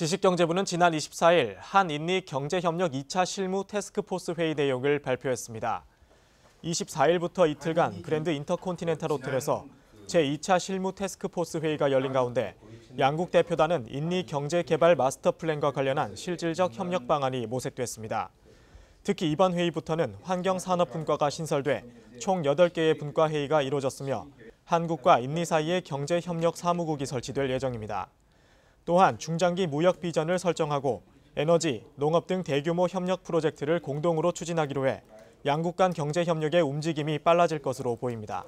지식경제부는 지난 24일 한인리 경제협력 2차 실무 테스크포스 회의 내용을 발표했습니다. 24일부터 이틀간 그랜드 인터콘티넨탈 호텔에서 제2차 실무 테스크포스 회의가 열린 가운데 양국 대표단은 인리 경제 개발 마스터 플랜과 관련한 실질적 협력 방안이 모색됐습니다. 특히 이번 회의부터는 환경산업분과가 신설돼 총 8개의 분과회의가 이뤄졌으며 한국과 인니 사이의 경제협력 사무국이 설치될 예정입니다. 또한 중장기 무역 비전을 설정하고 에너지, 농업 등 대규모 협력 프로젝트를 공동으로 추진하기로 해 양국 간 경제 협력의 움직임이 빨라질 것으로 보입니다.